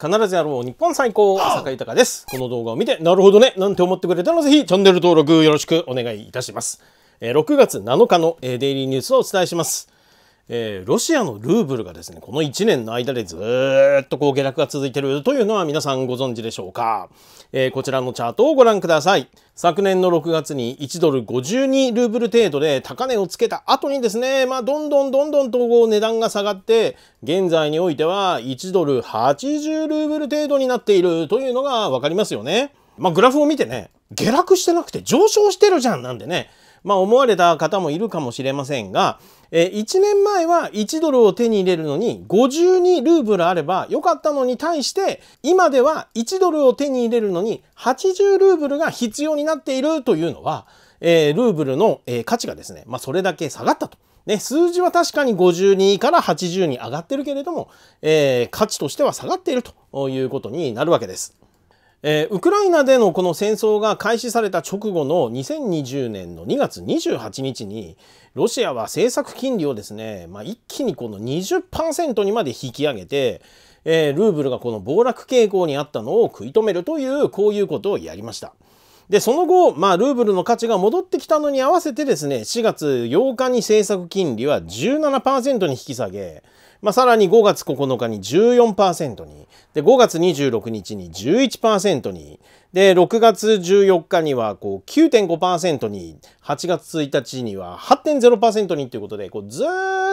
必ずやろう日本最高坂豊です。この動画を見て、なるほどね、なんて思ってくれたらぜひチャンネル登録よろしくお願いいたします。えー、6月7日の、えデイリーニュースをお伝えします。えー、ロシアのルーブルがですね、この1年の間でずっとこう下落が続いてるというのは皆さんご存知でしょうか。えー、こちらのチャートをご覧ください。昨年の6月に1ドル52ルーブル程度で高値をつけた後にですね、まあ、どんどんどんどんと値段が下がって、現在においては1ドル80ルーブル程度になっているというのがわかりますよね。まあ、グラフを見てね、下落してなくて上昇してるじゃんなんでね、まあ、思われた方もいるかもしれませんが、えー、1年前は1ドルを手に入れるのに52ルーブルあればよかったのに対して今では1ドルを手に入れるのに80ルーブルが必要になっているというのは、えー、ルーブルの、えー、価値がですね、まあ、それだけ下がったと。ね、数字は確かに52から80に上がってるけれども、えー、価値としては下がっているということになるわけです。えー、ウクライナでのこの戦争が開始された直後の2020年の2月28日にロシアは政策金利をですね、まあ、一気にこの20%にまで引き上げて、えー、ルーブルがこの暴落傾向にあったのを食い止めるというこういうことをやりました。でその後、まあ、ルーブルの価値が戻ってきたのに合わせてですね4月8日に政策金利は17%に引き下げまあ、さらに5月9日に14%にで5月26日に11%にで6月14日にはこう9.5%に8月1日には8.0%にということでず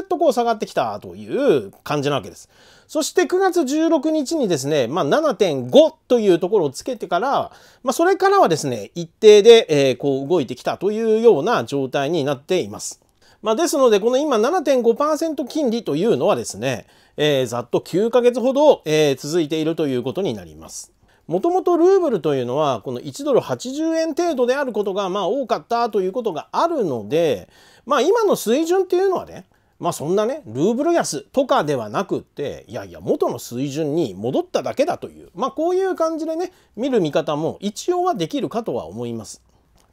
っとこう下がってきたという感じなわけです。そして9月16日にですね、まあ、7.5というところをつけてから、まあ、それからはですね一定で、えこう動いてきたというような状態になっています。まあ、ですので、この今7.5%金利というのはですね、えー、ざっと9ヶ月ほど、えー、続いているということになります。もともとルーブルというのはこの1ドル80円程度であることがまあ多かったということがあるので、まあ、今の水準っていうのはねまあそんなねルーブル安とかではなくっていやいや元の水準に戻っただけだというまあこういう感じでね見る見方も一応はできるかとは思います。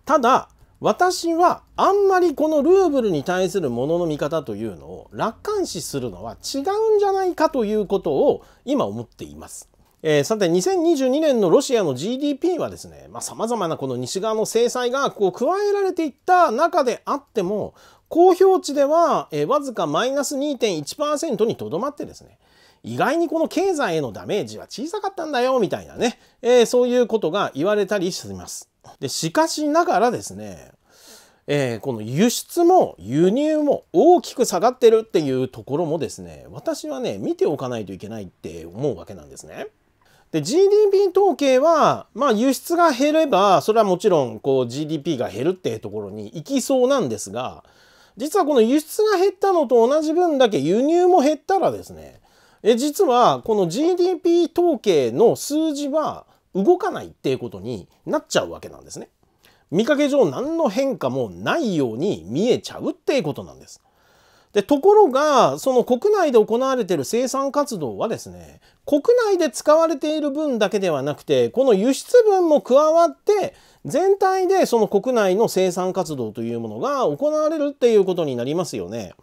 ただ私はあんまりこのルーブルに対するものの見方というのを楽観視するのは違うんじゃないかということを今思っています。えー、さて2022年のロシアの GDP はですねさまざ、まなこの西側の制裁がこう加えられていった中であっても公表値では、えー、わずかマイナス2.1%にとどまってですね意外にこの経済へのダメージは小さかったんだよみたいなね、えー、そういうことが言われたりします。で、しかしながらですね、えー、この輸出も輸入も大きく下がってるっていうところもですね、私はね、見ておかないといけないって思うわけなんですね。で、GDP 統計は、まあ輸出が減れば、それはもちろんこう GDP が減るっていうところに行きそうなんですが、実はこの輸出が減ったのと同じ分だけ輸入も減ったらですね、え実はこの GDP 統計の数字は動かないっていうことになっちゃうわけなんですね。見かけ上何の変化もないように見えちゃうっていうことなんです。でところがその国内で行われている生産活動はですね国内で使われている分だけではなくてこの輸出分も加わって全体でその国内の生産活動というものが行われるっていうことになりますよね。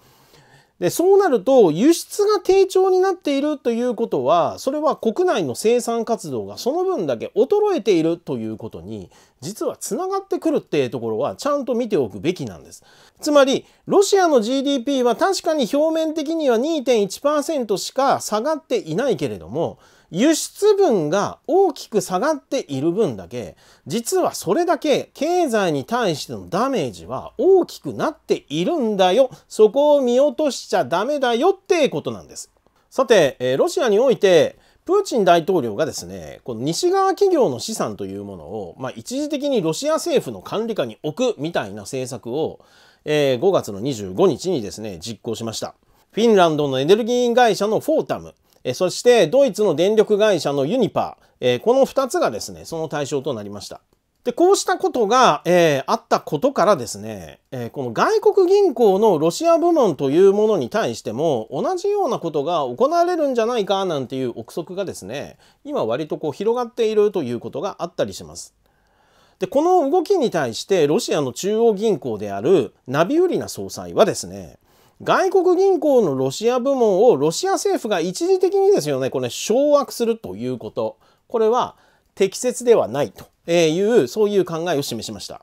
でそうなると輸出が低調になっているということはそれは国内の生産活動がその分だけ衰えているということに実はつながってくるっていうところはちゃんと見ておくべきなんです。つまりロシアの GDP は確かに表面的には2.1%しか下がっていないけれども輸出分が大きく下がっている分だけ実はそれだけ経済に対してのダメージは大きくなっているんだよそこを見落としちゃダメだよってことなんです。さて、えロシアにおいてプーチン大統領がですね、この西側企業の資産というものを、まあ、一時的にロシア政府の管理下に置くみたいな政策を、えー、5月の25日にですね、実行しました。フィンランドのエネルギー会社のフォータム、えそしてドイツの電力会社のユニパー、えこの2つがですねその対象となりました。でこうしたことが、えー、あったことからですね、えー、この外国銀行のロシア部門というものに対しても同じようなことが行われるんじゃないかなんていう憶測がですね今割とこう広がっているということがあったりします。でこの動きに対してロシアの中央銀行であるナビウリナ総裁はですね外国銀行のロシア部門をロシア政府が一時的にですよね、これ掌握するということ、これは適切ではないという、そういう考えを示しました。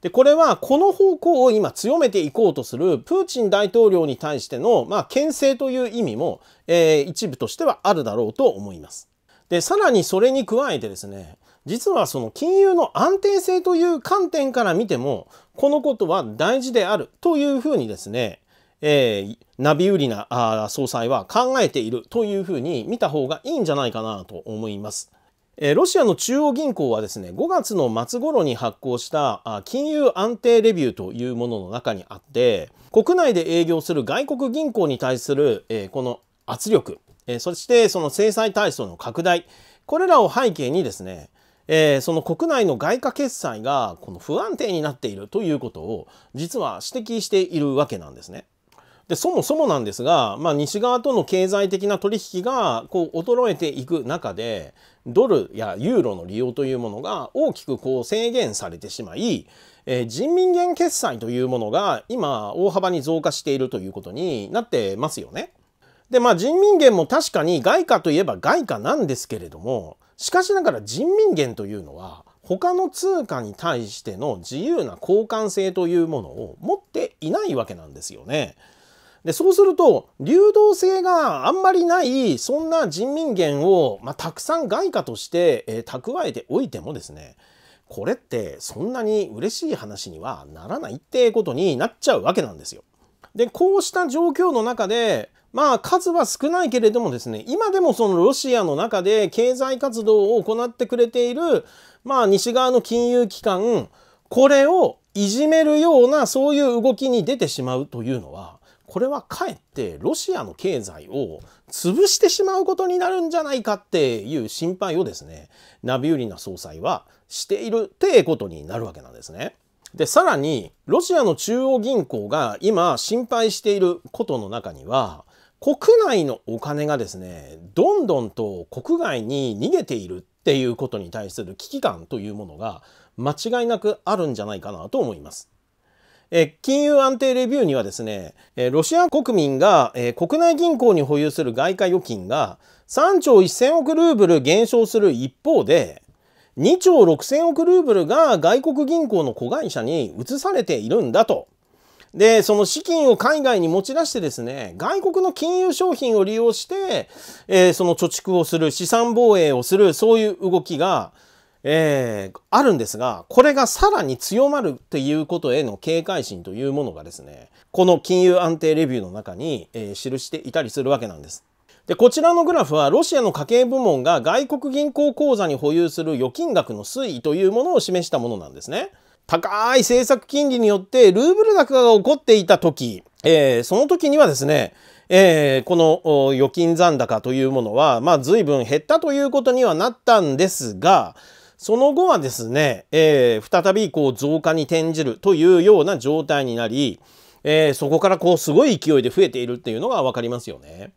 でこれはこの方向を今強めていこうとするプーチン大統領に対しての、まあ、牽制という意味も、えー、一部としてはあるだろうと思います。でさらにそれに加えてですね実はその金融の安定性という観点から見てもこのことは大事であるというふうにですねえー、ナビウリナ総裁は考えているというふうに見た方がいいんじゃないかなと思います。えロシアの中央銀行はですね5月の末頃に発行した金融安定レビューというものの中にあって国内で営業する外国銀行に対する、えこの圧力、えそしてその制裁体操の拡大これらを背景にですね、えその国内の外貨決済がこの不安定になっているということを実は指摘しているわけなんですね。でそもそもなんですが、まあ、西側との経済的な取引がこう衰えていく中でドルやユーロの利用というものが大きくこう制限されてしまい、えー、人民元決済というものが今大幅に増加しているということになってますよね。でまあ人民元も確かに外貨といえば外貨なんですけれどもしかしながら人民元というのは他の通貨に対しての自由な交換性というものを持っていないわけなんですよね。でそうすると流動性があんまりないそんな人民元を、まあ、たくさん外貨として、えー、蓄えておいてもですねこれってそんなに嬉しい話にはならないってことになっちゃうわけなんですよ。でこうした状況の中でまあ数は少ないけれどもですね今でもそのロシアの中で経済活動を行ってくれているまあ西側の金融機関これをいじめるようなそういう動きに出てしまうというのはこれはかえってロシアの経済を潰してしまうことになるんじゃないかっていう心配をですねナビウリナ総裁はしているってことになるわけなんですね。でさらにロシアの中央銀行が今心配していることの中には国内のお金がですねどんどんと国外に逃げているっていうことに対する危機感というものが間違いなくあるんじゃないかなと思います。え金融安定レビューにはですね、えロシア国民が、え国内銀行に保有する外貨預金が3兆1000億ルーブル減少する一方で、2兆6000億ルーブルが外国銀行の子会社に移されているんだと。で、その資金を海外に持ち出してですね、外国の金融商品を利用して、えー、その貯蓄をする、資産防衛をする、そういう動きが、えー、あるんですが、これがさらに強まるということへの警戒心というものがですね、この金融安定レビューの中に、えー、記していたりするわけなんです。で、こちらのグラフはロシアの家計部門が外国銀行口座に保有する預金額の推移というものを示したものなんですね。高い政策金利によってルーブル高が起こっていた時、えー、その時にはですね、えー、この預金残高というものは、まあ、随分減ったということにはなったんですが、その後はですね、えー、再びこう増加に転じるというような状態になり、えー、そこからこうすごい勢いで増えているっていうのが分かりますよね。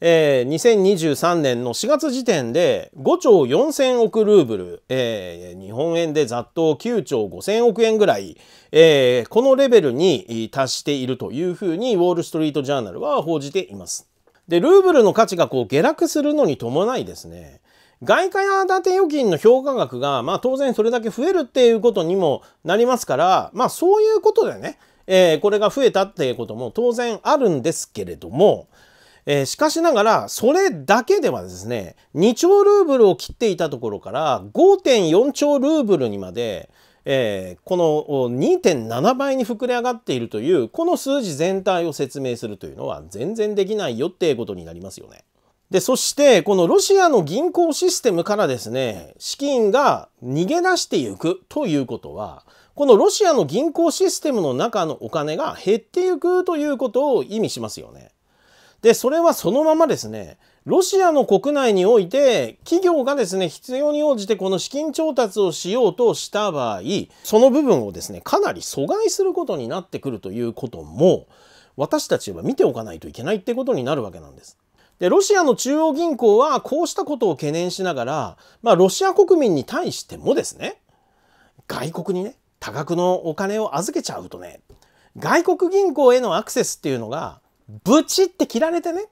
えー、2023年の4月時点で5兆4000億ルーブル、えー、日本円でざっと9兆5000億円ぐらい、えー、このレベルに達しているというふうにウォール・ストリート・ジャーナルは報じています。でルーブルの価値がこう下落するのに伴いですね外貨建て預金の評価額が、まあ、当然それだけ増えるっていうことにもなりますから、まあ、そういうことでね、えー、これが増えたっていうことも当然あるんですけれども、えー、しかしながらそれだけではですね2兆ルーブルを切っていたところから5.4兆ルーブルにまで、えー、この2.7倍に膨れ上がっているというこの数字全体を説明するというのは全然できないよっていうことになりますよね。で、そして、このロシアの銀行システムからですね、資金が逃げ出していくということは、このロシアの銀行システムの中のお金が減っていくということを意味しますよね。で、それはそのままですね、ロシアの国内において企業がですね、必要に応じてこの資金調達をしようとした場合、その部分をですね、かなり阻害することになってくるということも、私たちは見ておかないといけないってことになるわけなんです。で、ロシアの中央銀行はこうしたことを懸念しながら、まあ、ロシア国民に対してもですね、外国にね、多額のお金を預けちゃうとね、外国銀行へのアクセスっていうのが、ブチって切られてね、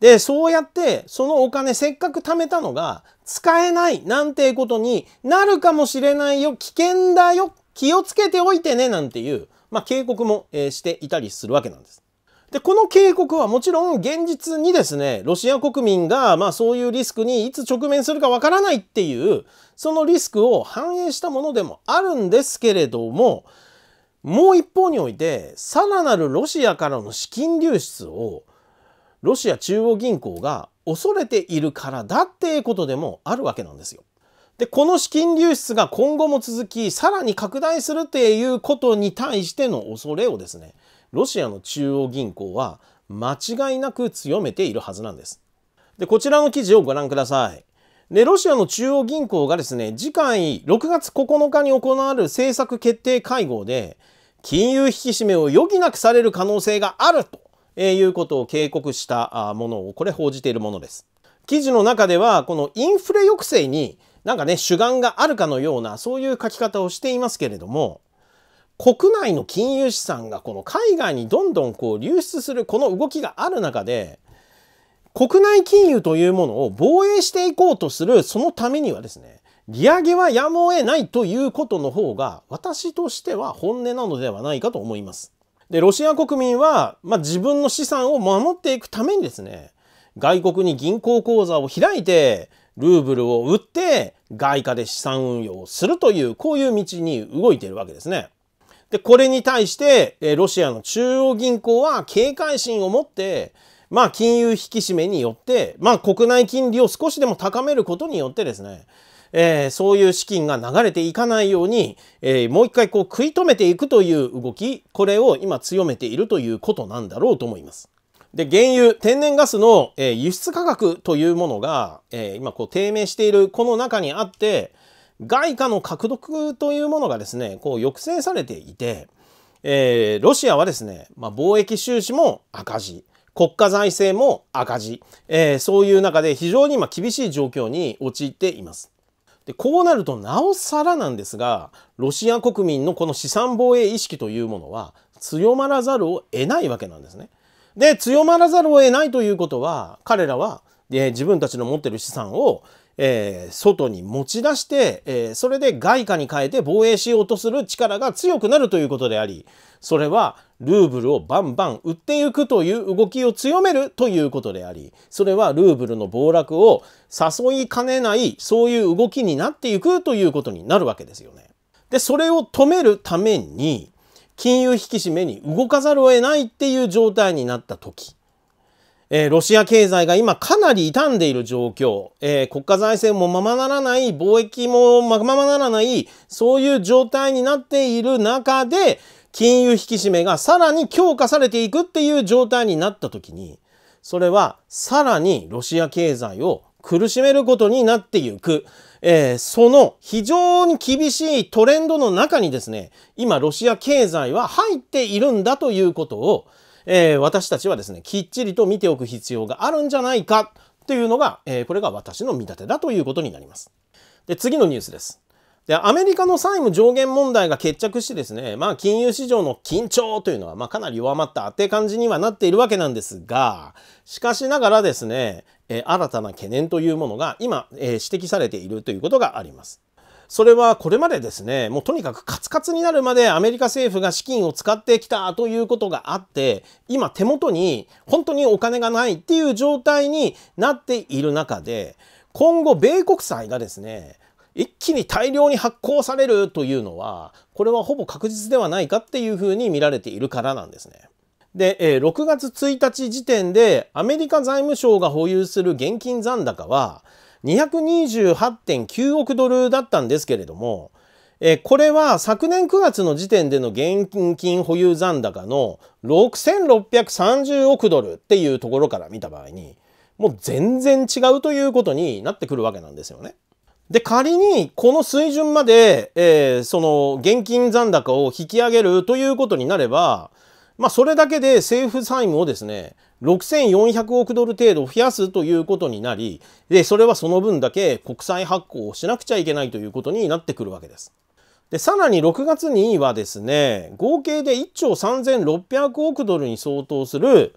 で、そうやって、そのお金せっかく貯めたのが、使えないなんてことになるかもしれないよ、危険だよ、気をつけておいてね、なんていう、まあ、警告も、えしていたりするわけなんです。で、この警告はもちろん現実にですね、ロシア国民が、まあそういうリスクにいつ直面するかわからないっていう、そのリスクを反映したものでもあるんですけれども、もう一方において、さらなるロシアからの資金流出を、ロシア中央銀行が恐れているからだっていうことでもあるわけなんですよ。で、この資金流出が今後も続き、さらに拡大するっていうことに対しての恐れをですね、ロシアの中央銀行は間違いなく強めているはずなんです。で、こちらの記事をご覧ください。で、ロシアの中央銀行がですね、次回6月9日に行われる政策決定会合で、金融引き締めを余儀なくされる可能性があるということを警告したものを、これ報じているものです。記事の中では、このインフレ抑制になんかね、主眼があるかのような、そういう書き方をしていますけれども、国内の金融資産がこの海外にどんどんこう流出するこの動きがある中で国内金融というものを防衛していこうとするそのためにはですね利上げはやむを得ないということの方が私としては本音なのではないかと思います。でロシア国民は、まあ、自分の資産を守っていくためにですね外国に銀行口座を開いてルーブルを売って外貨で資産運用をするというこういう道に動いているわけですね。で、これに対して、えロシアの中央銀行は警戒心を持って、まあ、金融引き締めによって、まあ、国内金利を少しでも高めることによってですね、えー、そういう資金が流れていかないように、えー、もう一回こう食い止めていくという動き、これを今強めているということなんだろうと思います。で、原油、天然ガスの、えー、輸出価格というものが、え今こう低迷しているこの中にあって、外貨の獲得というものがですね、こう抑制されていて、えー、ロシアはですね、まあ、貿易収支も赤字、国家財政も赤字、えー、そういう中で非常に今厳しい状況に陥っています。でこうなるとなおさらなんですがロシア国民のこの資産防衛意識というものは強まらざるを得ないわけなんですね。で強まらざるを得ないということは彼らはで自分たちの持っている資産をえー、外に持ち出して、えー、それで外貨に変えて防衛しようとする力が強くなるということであり、それはルーブルをバンバン売っていくという動きを強めるということであり、それはルーブルの暴落を誘いかねないそういう動きになっていくということになるわけですよね。で、それを止めるために、金融引き締めに動かざるを得ないっていう状態になった時、えー、ロシア経済が今かなり傷んでいる状況、えー、国家財政もままならない、貿易もままならない、そういう状態になっている中で、金融引き締めがさらに強化されていくっていう状態になった時に、それはさらにロシア経済を苦しめることになっていく。えー、その非常に厳しいトレンドの中にですね、今ロシア経済は入っているんだということを、えー、私たちはですね、きっちりと見ておく必要があるんじゃないかというのが、えー、これが私の見立てだということになります。で、次のニュースです。で、アメリカの債務上限問題が決着してですね、まあ金融市場の緊張というのは、まあかなり弱まったって感じにはなっているわけなんですが、しかしながらですね、えー、新たな懸念というものが今、えー、指摘されているということがあります。それはこれまでですね、もうとにかくカツカツになるまでアメリカ政府が資金を使ってきたということがあって、今手元に本当にお金がないっていう状態になっている中で、今後米国債がですね、一気に大量に発行されるというのは、これはほぼ確実ではないかっていうふうに見られているからなんですね。で、6月1日時点でアメリカ財務省が保有する現金残高は228.9億ドルだったんですけれども、えこれは昨年9月の時点での現金保有残高の6630億ドルっていうところから見た場合にもう全然違うということになってくるわけなんですよね。で仮にこの水準まで、えー、その現金残高を引き上げるということになればまあ、それだけで政府債務をですね、6400億ドル程度増やすということになり、で、それはその分だけ国債発行をしなくちゃいけないということになってくるわけです。で、さらに6月にはですね、合計で1兆3600億ドルに相当する、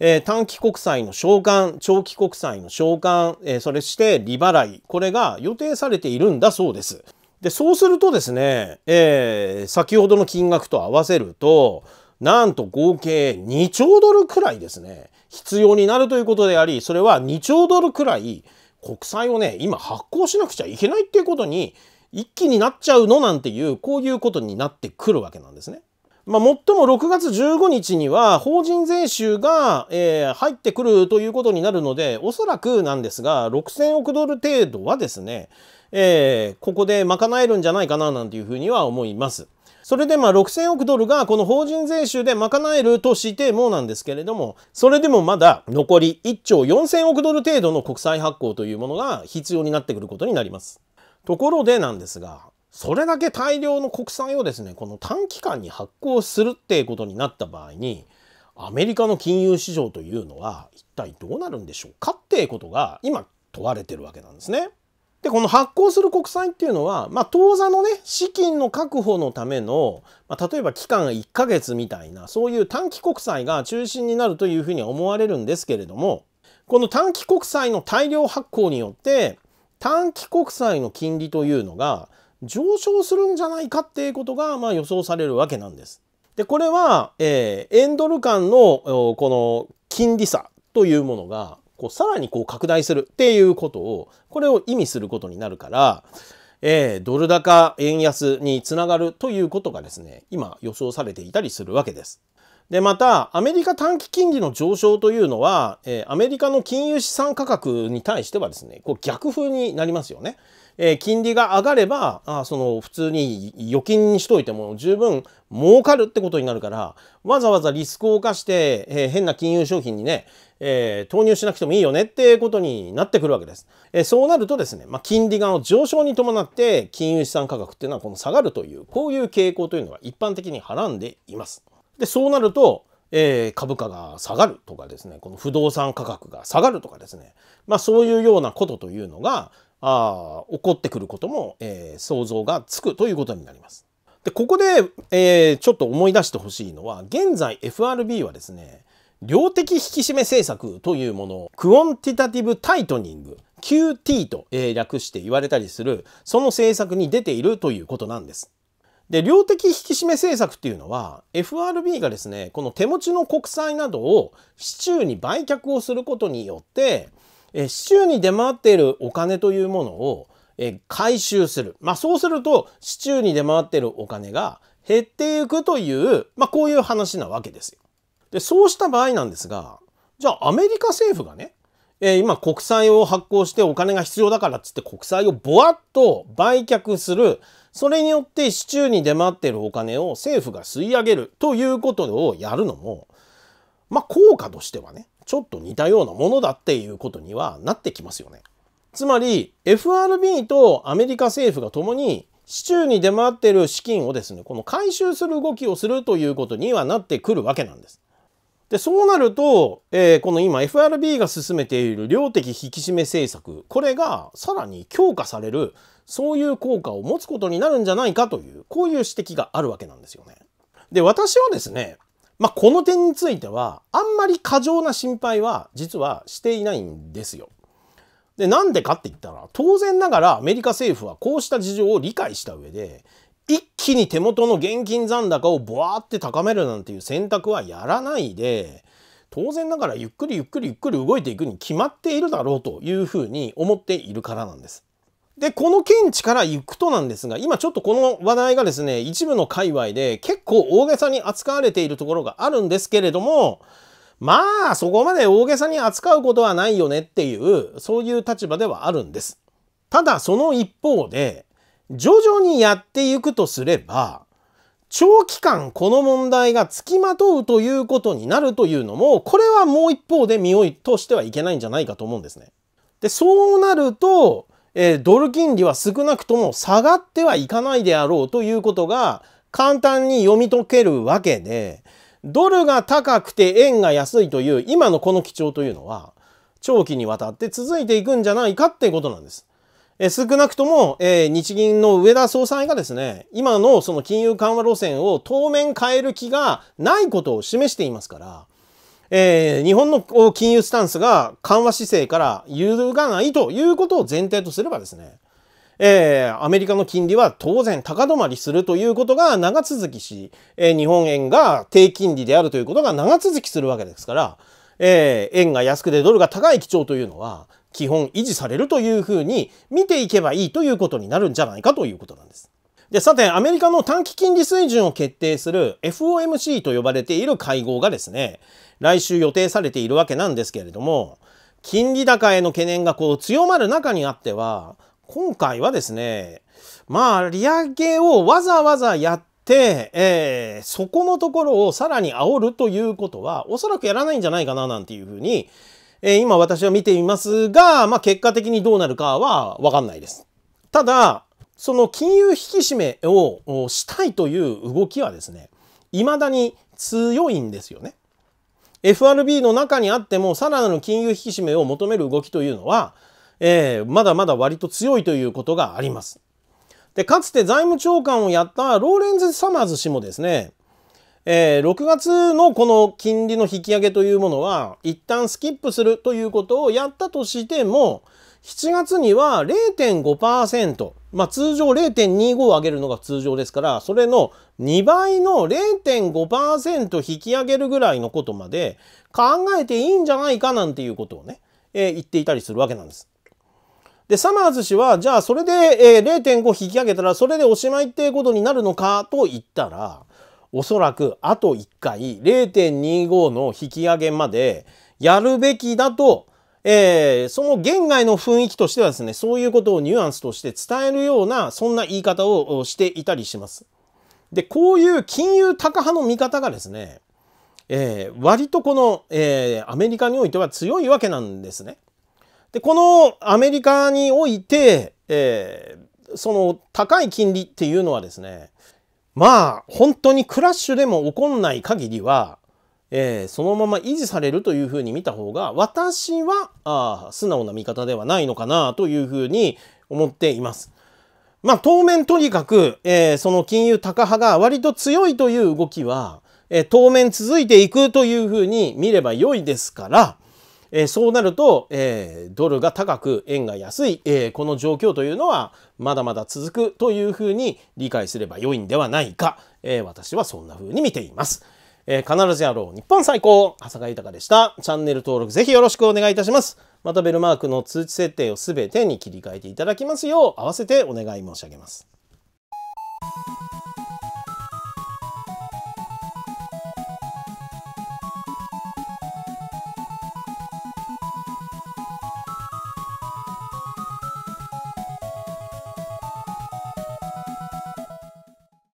えー、短期国債の償還、長期国債の償還、えー、それして利払い、これが予定されているんだそうです。で、そうするとですね、えー、先ほどの金額と合わせると、なんと合計2兆ドルくらいですね、必要になるということであり、それは2兆ドルくらい国債をね、今発行しなくちゃいけないっていうことに、一気になっちゃうのなんていう、こういうことになってくるわけなんですね。まあ、もっとも6月15日には法人税収が、えー、入ってくるということになるので、おそらくなんですが、6000億ドル程度はですね、えー、ここで賄えるんじゃないかななんていうふうには思います。それでまあ6000億ドルがこの法人税収で賄えるとしてもなんですけれども、それでもまだ残り1兆4000億ドル程度の国債発行というものが必要になってくることになります。ところでなんですが、それだけ大量の国債をですね、この短期間に発行するっていうことになった場合に、アメリカの金融市場というのは一体どうなるんでしょうかっていうことが今問われてるわけなんですね。でこの発行する国債っていうのは、まあ、当座のね資金の確保のための、まあ、例えば期間が1ヶ月みたいなそういう短期国債が中心になるというふうに思われるんですけれどもこの短期国債の大量発行によって短期国債の金利というのが上昇するんじゃないかっていうことが、まあ、予想されるわけなんです。でこれは、えー、ンドル間のこの金利差というものがこうさらにこう拡大するっていうことをこれを意味することになるから、えー、ドル高円安につながるということがですね今予想されていたりするわけです。でまたアメリカ短期金利の上昇というのは、えー、アメリカの金融資産価格に対してはですねこう逆風になりますよね。え金利が上がればあその普通に預金にしといても十分儲かるってことになるからわざわざリスクを犯して、え変な金融商品にね、えー、投入しなくてもいいよねってことになってくるわけです。えそうなるとですね、まあ、金利が上昇に伴って金融資産価格っていうのはこの下がるというこういう傾向というのが一般的にはらんでいます。でそうなるとえー、株価が下がるとかですねこの不動産価格が下がるとかですねまあそういうようなことというのが、あ起こってくることも、えー、想像がつくということになります。でここで、えー、ちょっと思い出してほしいのは現在 FRB はですね量的引き締め政策というものをクオンティタティブタイトニング QT と、えー、略して言われたりするその政策に出ているということなんです。で量的引き締め政策っていうのは FRB がですねこの手持ちの国債などを市中に売却をすることによってえ市中に出回っているお金というものを、え回収する。まあ、そうすると、市中に出回っているお金が減っていくという、まあ、こういう話なわけですよ。で、そうした場合なんですが、じゃあアメリカ政府がね、えー、今国債を発行してお金が必要だからっつって国債をぼわっと売却する。それによって市中に出回っているお金を政府が吸い上げるということをやるのも、まあ効果としてはね、ちょっと似たようなものだっていうことにはなってきますよね。つまり FRB とアメリカ政府が共に市中に出回っている資金をですねこの回収する動きをするということにはなってくるわけなんです。でそうなると、えー、この今 FRB が進めている量的引き締め政策これがさらに強化されるそういう効果を持つことになるんじゃないかというこういう指摘があるわけなんですよね。で私はですねまあ、この点についてはあんまり過剰な心配は実はしていないんですよ。でなんでかって言ったら当然ながらアメリカ政府はこうした事情を理解した上で一気に手元の現金残高をボワーって高めるなんていう選択はやらないで当然ながらゆっくりゆっくりゆっくり動いていくに決まっているだろうというふうに思っているからなんです。で、この見地から行くとなんですが、今ちょっとこの話題がですね、一部の界隈で結構大げさに扱われているところがあるんですけれども、まあ、そこまで大げさに扱うことはないよねっていう、そういう立場ではあるんです。ただ、その一方で、徐々にやっていくとすれば、長期間この問題が付きまとうということになるというのも、これはもう一方で身をとしてはいけないんじゃないかと思うんですね。で、そうなると、えドル金利は少なくとも下がってはいかないであろうということが簡単に読み解けるわけで、ドルが高くて円が安いという今のこの基調というのは、長期にわたって続いていくんじゃないかっていうことなんです。え少なくとも、え日銀の上田総裁がですね、今のその金融緩和路線を当面変える気がないことを示していますから、えー、日本の金融スタンスが緩和姿勢から揺るがないということを前提とすればですね、えー、アメリカの金利は当然高止まりするということが長続きし、えー、日本円が低金利であるということが長続きするわけですから、えー、円が安くてドルが高い基調というのは基本維持されるというふうに見ていけばいいということになるんじゃないかということなんです。で、さて、アメリカの短期金利水準を決定する FOMC と呼ばれている会合がですね、来週予定されているわけなんですけれども、金利高への懸念がこう強まる中にあっては、今回はですね、まあ、利上げをわざわざやって、えー、そこのところをさらに煽るということは、おそらくやらないんじゃないかななんていうふうに、えー、今私は見ていますが、まあ結果的にどうなるかはわかんないです。ただ、その金融引き締めをしたいという動きはですね、いまだに強いんですよね。FRB の中にあってもさらなる金融引き締めを求める動きというのは、えー、まだまだ割と強いということがあります。でかつて財務長官をやったローレンズ・サマーズ氏もですね、えー、6月のこの金利の引き上げというものは一旦スキップするということをやったとしても7月には0.5%、まあ、通常0.25上げるのが通常ですから、それの2倍の0.5%引き上げるぐらいのことまで考えていいんじゃないかなんていうことをね、えー、言っていたりするわけなんです。で、サマーズ氏は、じゃあそれで、えー、0.5引き上げたら、それでおしまいっていうことになるのかと言ったら、おそらくあと1回0.25の引き上げまでやるべきだと、えー、その言外の雰囲気としてはですね、そういうことをニュアンスとして伝えるような、そんな言い方をしていたりします。で、こういう金融高派の見方がですね、えー、割とこの、えー、アメリカにおいては強いわけなんですね。で、このアメリカにおいて、えー、その高い金利っていうのはですね、まあ、本当にクラッシュでも起こんない限りは、えー、そのまま維持されるというふうに見た方が私はあ素直な見方ではないのかなというふうに思っています。まあ、当面とにかく、えー、その金融高派が割と強いという動きは、えー、当面続いていくというふうに見れば良いですから、えー、そうなると、えー、ドルが高く円が安い、えー、この状況というのはまだまだ続くというふうに理解すれば良いんではないか、え私はそんなふうに見ています。えー、必ずやろう日本最高浅香豊でしたチャンネル登録ぜひよろしくお願いいたしますまたベルマークの通知設定をすべてに切り替えていただきますよう合わせてお願い申し上げます